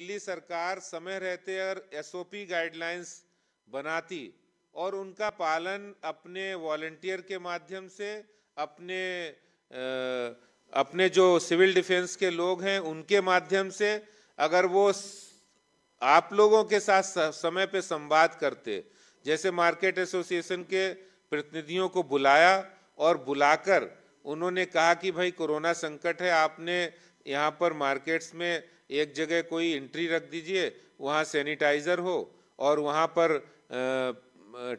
दिल्ली सरकार समय रहते और एसओपी गाइडलाइंस बनाती और उनका पालन अपने वॉल्टियर के माध्यम से अपने आ, अपने जो सिविल डिफेंस के लोग हैं उनके माध्यम से अगर वो आप लोगों के साथ समय पे संवाद करते जैसे मार्केट एसोसिएशन के प्रतिनिधियों को बुलाया और बुलाकर उन्होंने कहा कि भाई कोरोना संकट है आपने यहाँ पर मार्केट्स में एक जगह कोई एंट्री रख दीजिए वहाँ सैनिटाइज़र हो और वहाँ पर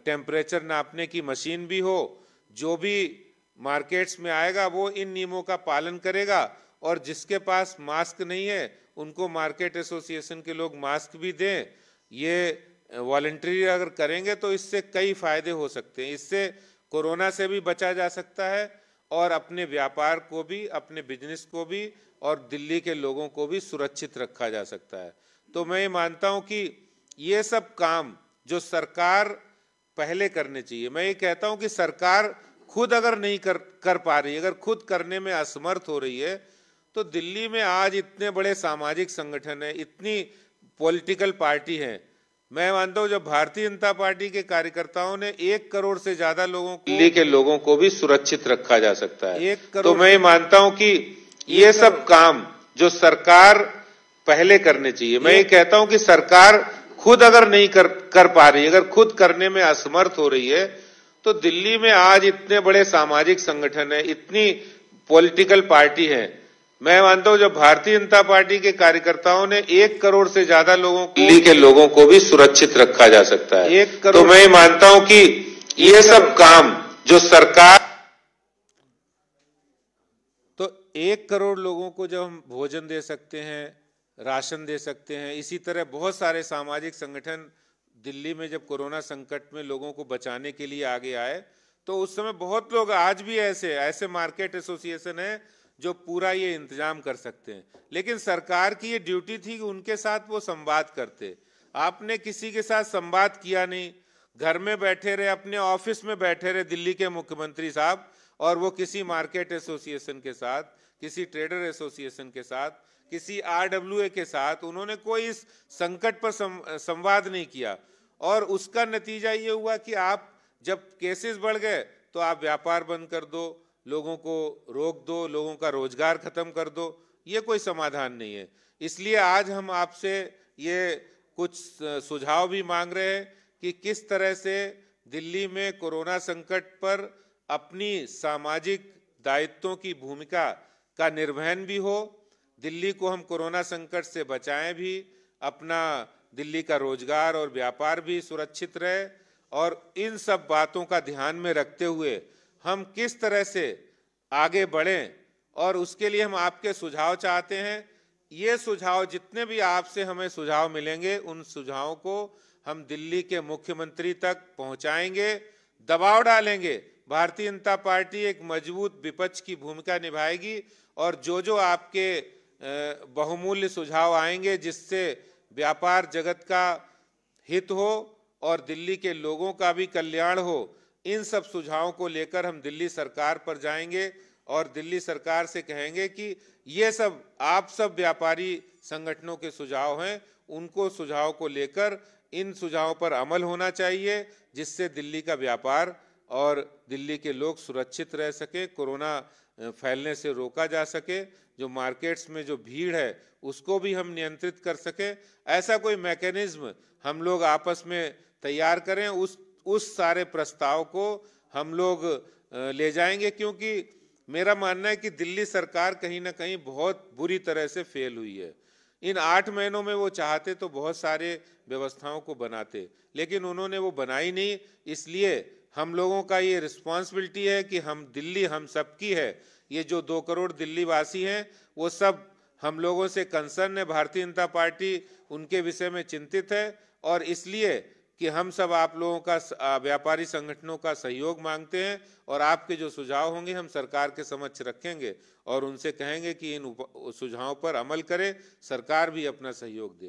टेम्परेचर नापने की मशीन भी हो जो भी मार्केट्स में आएगा वो इन नियमों का पालन करेगा और जिसके पास मास्क नहीं है उनको मार्केट एसोसिएशन के लोग मास्क भी दें ये वॉल्ट्री अगर करेंगे तो इससे कई फायदे हो सकते हैं इससे कोरोना से भी बचा जा सकता है और अपने व्यापार को भी अपने बिजनेस को भी और दिल्ली के लोगों को भी सुरक्षित रखा जा सकता है तो मैं मानता हूँ कि ये सब काम जो सरकार पहले करने चाहिए मैं ये कहता हूँ कि सरकार खुद अगर नहीं कर कर पा रही अगर खुद करने में असमर्थ हो रही है तो दिल्ली में आज इतने बड़े सामाजिक संगठन हैं इतनी पॉलिटिकल पार्टी हैं मैं मानता हूँ जब भारतीय जनता पार्टी के कार्यकर्ताओं ने एक करोड़ से ज्यादा लोगों को दिल्ली के लोगों को भी सुरक्षित रखा जा सकता है एक करोड़ तो मैं मानता हूँ कि ये सब काम जो सरकार पहले करने चाहिए मैं ये कहता हूँ कि सरकार खुद अगर नहीं कर कर पा रही अगर खुद करने में असमर्थ हो रही है तो दिल्ली में आज इतने बड़े सामाजिक संगठन है इतनी पॉलिटिकल पार्टी है मैं मानता हूं जब भारतीय जनता पार्टी के कार्यकर्ताओं ने एक करोड़ से ज्यादा लोगों को दिल्ली के लोगों को भी सुरक्षित रखा जा सकता है एक करोड़ तो मैं मानता हूं कि ये सब काम जो सरकार तो एक करोड़ लोगों को जब हम भोजन दे सकते हैं राशन दे सकते हैं इसी तरह बहुत सारे सामाजिक संगठन दिल्ली में जब कोरोना संकट में लोगों को बचाने के लिए आगे आए तो उस समय बहुत लोग आज भी ऐसे ऐसे मार्केट एसोसिएशन है जो पूरा ये इंतजाम कर सकते हैं लेकिन सरकार की ये ड्यूटी थी कि उनके साथ वो संवाद करते आपने किसी के साथ संवाद किया नहीं घर में बैठे रहे अपने ऑफिस में बैठे रहे दिल्ली के मुख्यमंत्री साहब और वो किसी मार्केट एसोसिएशन के साथ किसी ट्रेडर एसोसिएशन के साथ किसी आर के साथ उन्होंने कोई इस संकट पर संवाद नहीं किया और उसका नतीजा ये हुआ कि आप जब केसेस बढ़ गए तो आप व्यापार बंद कर दो लोगों को रोक दो लोगों का रोजगार खत्म कर दो ये कोई समाधान नहीं है इसलिए आज हम आपसे ये कुछ सुझाव भी मांग रहे हैं कि किस तरह से दिल्ली में कोरोना संकट पर अपनी सामाजिक दायित्वों की भूमिका का निर्वहन भी हो दिल्ली को हम कोरोना संकट से बचाएं भी अपना दिल्ली का रोजगार और व्यापार भी सुरक्षित रहे और इन सब बातों का ध्यान में रखते हुए हम किस तरह से आगे बढ़ें और उसके लिए हम आपके सुझाव चाहते हैं ये सुझाव जितने भी आपसे हमें सुझाव मिलेंगे उन सुझावों को हम दिल्ली के मुख्यमंत्री तक पहुंचाएंगे दबाव डालेंगे भारतीय जनता पार्टी एक मजबूत विपक्ष की भूमिका निभाएगी और जो जो आपके बहुमूल्य सुझाव आएंगे जिससे व्यापार जगत का हित हो और दिल्ली के लोगों का भी कल्याण हो इन सब सुझावों को लेकर हम दिल्ली सरकार पर जाएंगे और दिल्ली सरकार से कहेंगे कि ये सब आप सब व्यापारी संगठनों के सुझाव हैं उनको सुझाव को लेकर इन सुझावों पर अमल होना चाहिए जिससे दिल्ली का व्यापार और दिल्ली के लोग सुरक्षित रह सके कोरोना फैलने से रोका जा सके जो मार्केट्स में जो भीड़ है उसको भी हम नियंत्रित कर सकें ऐसा कोई मैकेनिज्म हम लोग आपस में तैयार करें उस उस सारे प्रस्ताव को हम लोग ले जाएंगे क्योंकि मेरा मानना है कि दिल्ली सरकार कहीं ना कहीं बहुत बुरी तरह से फेल हुई है इन आठ महीनों में वो चाहते तो बहुत सारे व्यवस्थाओं को बनाते लेकिन उन्होंने वो बनाई नहीं इसलिए हम लोगों का ये रिस्पॉन्सिबिलिटी है कि हम दिल्ली हम सबकी है ये जो दो करोड़ दिल्ली वासी हैं वो सब हम लोगों से कंसर्न है भारतीय जनता पार्टी उनके विषय में चिंतित है और इसलिए कि हम सब आप लोगों का व्यापारी संगठनों का सहयोग मांगते हैं और आपके जो सुझाव होंगे हम सरकार के समक्ष रखेंगे और उनसे कहेंगे कि इन सुझावों पर अमल करें सरकार भी अपना सहयोग दे